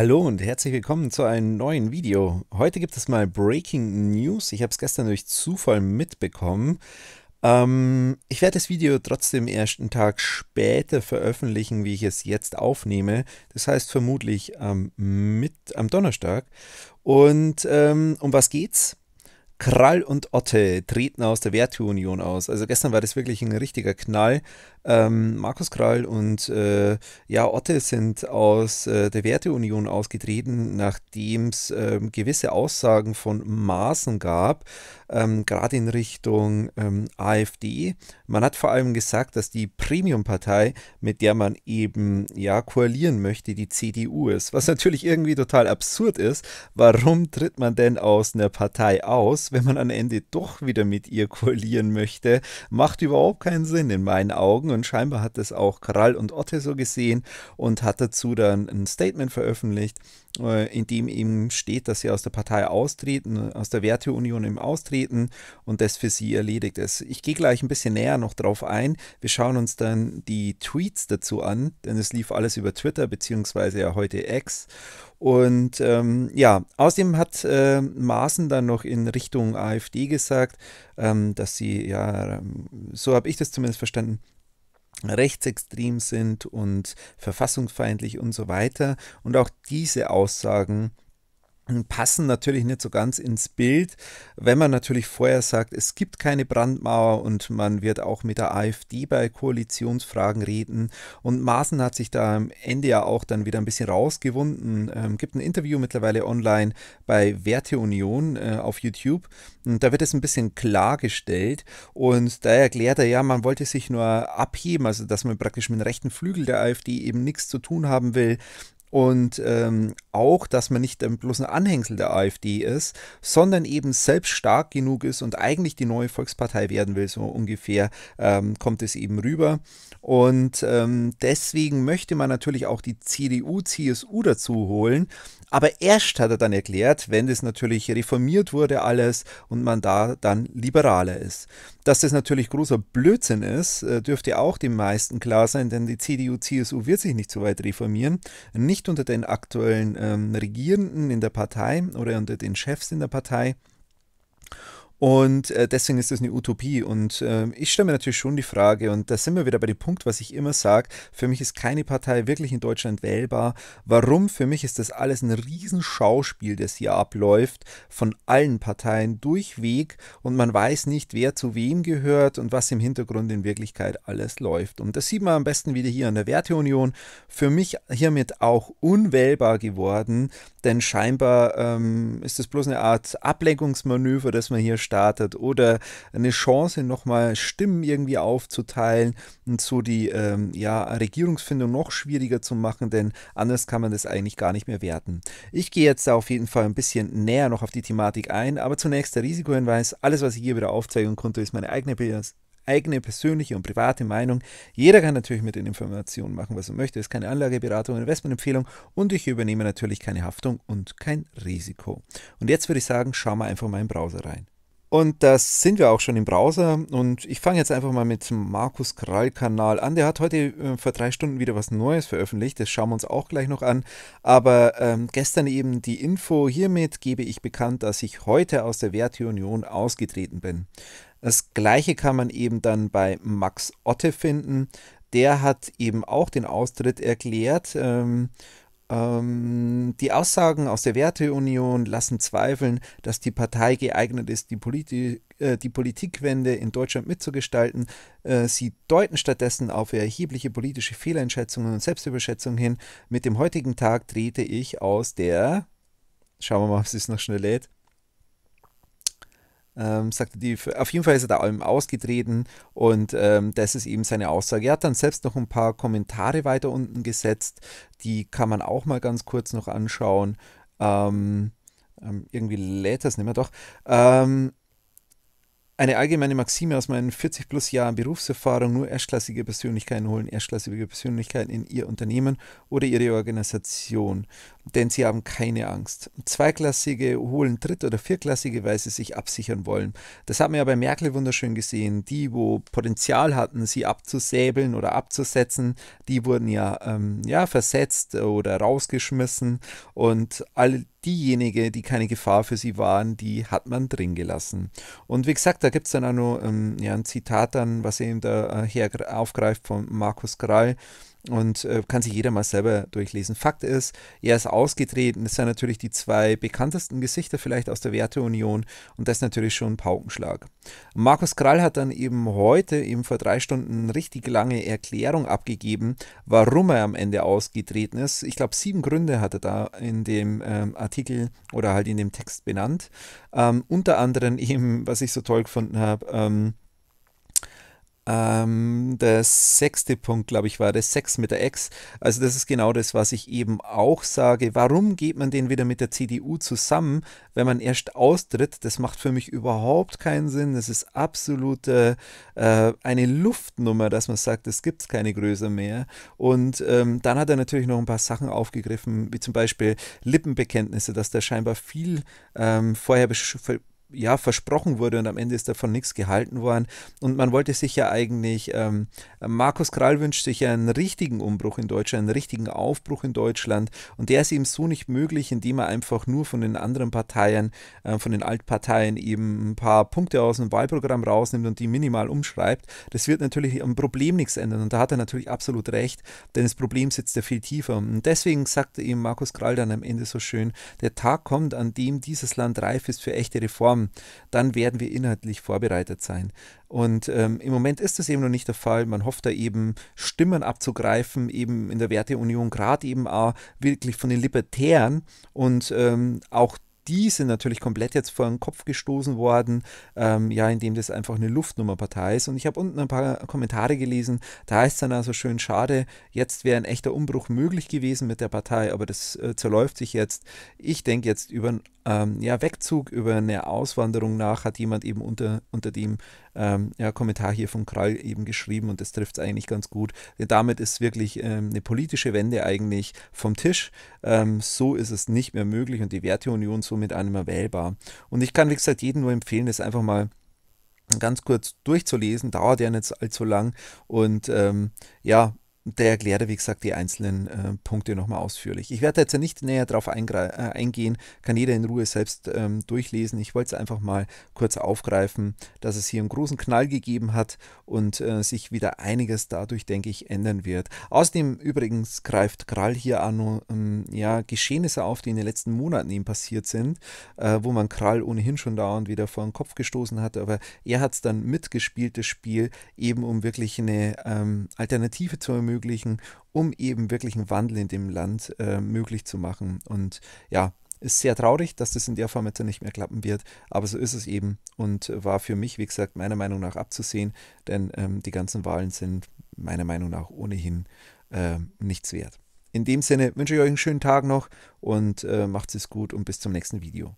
Hallo und herzlich willkommen zu einem neuen Video. Heute gibt es mal Breaking News. Ich habe es gestern durch Zufall mitbekommen. Ähm, ich werde das Video trotzdem erst einen Tag später veröffentlichen, wie ich es jetzt aufnehme. Das heißt vermutlich ähm, mit, am Donnerstag. Und ähm, um was geht's? Krall und Otte treten aus der Werteunion aus. Also gestern war das wirklich ein richtiger Knall. Ähm, Markus Krall und äh, ja, Otte sind aus äh, der Werteunion ausgetreten, nachdem es äh, gewisse Aussagen von Maßen gab, ähm, gerade in Richtung ähm, AfD. Man hat vor allem gesagt, dass die Premium-Partei, mit der man eben ja koalieren möchte, die CDU ist, was natürlich irgendwie total absurd ist. Warum tritt man denn aus einer Partei aus, wenn man am Ende doch wieder mit ihr koalieren möchte? Macht überhaupt keinen Sinn in meinen Augen. Psychologen und scheinbar hat das auch Kral und Otte so gesehen und hat dazu dann ein Statement veröffentlicht, äh, in dem eben steht, dass sie aus der Partei austreten, aus der Werteunion im austreten und das für sie erledigt ist. Ich gehe gleich ein bisschen näher noch drauf ein. Wir schauen uns dann die Tweets dazu an, denn es lief alles über Twitter beziehungsweise ja heute X. Und ähm, ja, außerdem hat äh, Maaßen dann noch in Richtung AfD gesagt, ähm, dass sie, ja, ähm, so habe ich das zumindest verstanden, rechtsextrem sind und verfassungsfeindlich und so weiter. Und auch diese Aussagen passen natürlich nicht so ganz ins Bild. Wenn man natürlich vorher sagt, es gibt keine Brandmauer und man wird auch mit der AfD bei Koalitionsfragen reden. Und Maaßen hat sich da am Ende ja auch dann wieder ein bisschen rausgewunden. Ähm, gibt ein Interview mittlerweile online bei Werteunion äh, auf YouTube. Und da wird es ein bisschen klargestellt. Und da erklärt er ja, man wollte sich nur abheben, also dass man praktisch mit dem rechten Flügel der AfD eben nichts zu tun haben will und ähm, auch, dass man nicht ähm, bloß ein Anhängsel der AfD ist, sondern eben selbst stark genug ist und eigentlich die neue Volkspartei werden will, so ungefähr ähm, kommt es eben rüber. Und ähm, deswegen möchte man natürlich auch die CDU, CSU dazu holen aber erst hat er dann erklärt, wenn das natürlich reformiert wurde alles und man da dann liberaler ist. Dass das natürlich großer Blödsinn ist, äh, dürfte auch den meisten klar sein, denn die CDU, CSU wird sich nicht so weit reformieren. Nicht unter den aktuellen ähm, Regierenden in der Partei oder unter den Chefs in der Partei. Und äh, deswegen ist das eine Utopie. Und äh, ich stelle mir natürlich schon die Frage, und da sind wir wieder bei dem Punkt, was ich immer sage, für mich ist keine Partei wirklich in Deutschland wählbar. Warum? Für mich ist das alles ein Riesenschauspiel, das hier abläuft, von allen Parteien durchweg. Und man weiß nicht, wer zu wem gehört und was im Hintergrund in Wirklichkeit alles läuft. Und das sieht man am besten wieder hier an der Werteunion. Für mich hiermit auch unwählbar geworden, denn scheinbar ähm, ist das bloß eine Art Ablenkungsmanöver, das man hier startet oder eine Chance, nochmal Stimmen irgendwie aufzuteilen und so die ähm, ja, Regierungsfindung noch schwieriger zu machen, denn anders kann man das eigentlich gar nicht mehr werten. Ich gehe jetzt da auf jeden Fall ein bisschen näher noch auf die Thematik ein, aber zunächst der Risikohinweis, alles was ich hier wieder aufzeigen konnte, ist meine eigene Bilanz eigene persönliche und private Meinung. Jeder kann natürlich mit den Informationen machen, was er möchte. Es ist keine Anlageberatung, Investmentempfehlung und ich übernehme natürlich keine Haftung und kein Risiko. Und jetzt würde ich sagen, schau mal einfach mal im Browser rein. Und das sind wir auch schon im Browser. Und ich fange jetzt einfach mal mit Markus Krall-Kanal an. Der hat heute äh, vor drei Stunden wieder was Neues veröffentlicht. Das schauen wir uns auch gleich noch an. Aber ähm, gestern eben die Info. Hiermit gebe ich bekannt, dass ich heute aus der Werteunion ausgetreten bin. Das gleiche kann man eben dann bei Max Otte finden. Der hat eben auch den Austritt erklärt. Ähm, ähm, die Aussagen aus der Werteunion lassen zweifeln, dass die Partei geeignet ist, die, Politi äh, die Politikwende in Deutschland mitzugestalten. Äh, sie deuten stattdessen auf erhebliche politische Fehleinschätzungen und Selbstüberschätzungen hin. Mit dem heutigen Tag trete ich aus der Schauen wir mal, ob es noch schnell lädt ähm, sagte die, auf jeden Fall ist er da allem ausgetreten und ähm, das ist eben seine Aussage. Er hat dann selbst noch ein paar Kommentare weiter unten gesetzt, die kann man auch mal ganz kurz noch anschauen. Ähm, ähm irgendwie lädt das nicht mehr doch. Ähm, eine allgemeine Maxime aus meinen 40 plus Jahren Berufserfahrung, nur erstklassige Persönlichkeiten holen erstklassige Persönlichkeiten in ihr Unternehmen oder ihre Organisation, denn sie haben keine Angst. Zweiklassige holen dritt- oder vierklassige, weil sie sich absichern wollen. Das hat man ja bei Merkel wunderschön gesehen. Die, wo Potenzial hatten, sie abzusäbeln oder abzusetzen, die wurden ja, ähm, ja versetzt oder rausgeschmissen und alle diejenige, die keine Gefahr für sie waren, die hat man drin gelassen. Und wie gesagt, da gibt es dann auch noch ähm, ja, ein Zitat dann, was eben da äh, her aufgreift von Markus Krall, und äh, kann sich jeder mal selber durchlesen. Fakt ist, er ist ausgetreten. Das sind natürlich die zwei bekanntesten Gesichter vielleicht aus der Werteunion und das ist natürlich schon ein Paukenschlag. Markus Krall hat dann eben heute, eben vor drei Stunden, eine richtig lange Erklärung abgegeben, warum er am Ende ausgetreten ist. Ich glaube, sieben Gründe hat er da in dem ähm, Artikel oder halt in dem Text benannt. Ähm, unter anderem eben, was ich so toll gefunden habe, ähm, ähm, der sechste Punkt, glaube ich, war der Sex mit der Ex. Also das ist genau das, was ich eben auch sage. Warum geht man denn wieder mit der CDU zusammen, wenn man erst austritt? Das macht für mich überhaupt keinen Sinn. Das ist absolute äh, eine Luftnummer, dass man sagt, es gibt keine Größe mehr. Und ähm, dann hat er natürlich noch ein paar Sachen aufgegriffen, wie zum Beispiel Lippenbekenntnisse, dass der scheinbar viel ähm, vorher ja, versprochen wurde und am Ende ist davon nichts gehalten worden. Und man wollte sich ja eigentlich, ähm, Markus Krall wünscht sich ja einen richtigen Umbruch in Deutschland, einen richtigen Aufbruch in Deutschland. Und der ist eben so nicht möglich, indem er einfach nur von den anderen Parteien, äh, von den Altparteien eben ein paar Punkte aus dem Wahlprogramm rausnimmt und die minimal umschreibt. Das wird natürlich am Problem nichts ändern. Und da hat er natürlich absolut recht, denn das Problem sitzt ja viel tiefer. Und deswegen sagte eben Markus Krall dann am Ende so schön, der Tag kommt, an dem dieses Land reif ist für echte Reformen haben, dann werden wir inhaltlich vorbereitet sein. Und ähm, im Moment ist das eben noch nicht der Fall. Man hofft da eben, Stimmen abzugreifen, eben in der Werteunion, gerade eben auch wirklich von den Libertären und ähm, auch die sind natürlich komplett jetzt vor den Kopf gestoßen worden, ähm, ja, indem das einfach eine Luftnummerpartei ist. Und ich habe unten ein paar Kommentare gelesen, da heißt es dann also schön, schade, jetzt wäre ein echter Umbruch möglich gewesen mit der Partei, aber das äh, zerläuft sich jetzt. Ich denke jetzt über einen ähm, ja, Wegzug, über eine Auswanderung nach, hat jemand eben unter, unter dem ähm, ja, Kommentar hier von Krall eben geschrieben und das trifft es eigentlich ganz gut. Denn damit ist wirklich ähm, eine politische Wende eigentlich vom Tisch. Ähm, so ist es nicht mehr möglich und die Werteunion somit einem mehr wählbar. Und ich kann, wie gesagt, jedem nur empfehlen, das einfach mal ganz kurz durchzulesen, dauert ja nicht allzu lang und ähm, ja, der erklärt, wie gesagt, die einzelnen äh, Punkte nochmal ausführlich. Ich werde jetzt ja nicht näher darauf äh, eingehen, kann jeder in Ruhe selbst ähm, durchlesen. Ich wollte es einfach mal kurz aufgreifen, dass es hier einen großen Knall gegeben hat und äh, sich wieder einiges dadurch, denke ich, ändern wird. Außerdem übrigens greift Krall hier an ähm, ja, Geschehnisse auf, die in den letzten Monaten ihm passiert sind, äh, wo man Krall ohnehin schon dauernd wieder vor den Kopf gestoßen hat, aber er hat es dann mitgespielt, das Spiel, eben um wirklich eine ähm, Alternative zu ermöglichen ermöglichen, um eben wirklich einen Wandel in dem Land äh, möglich zu machen. Und ja, ist sehr traurig, dass das in der Form jetzt nicht mehr klappen wird, aber so ist es eben und war für mich, wie gesagt, meiner Meinung nach abzusehen, denn ähm, die ganzen Wahlen sind meiner Meinung nach ohnehin äh, nichts wert. In dem Sinne wünsche ich euch einen schönen Tag noch und äh, macht es gut und bis zum nächsten Video.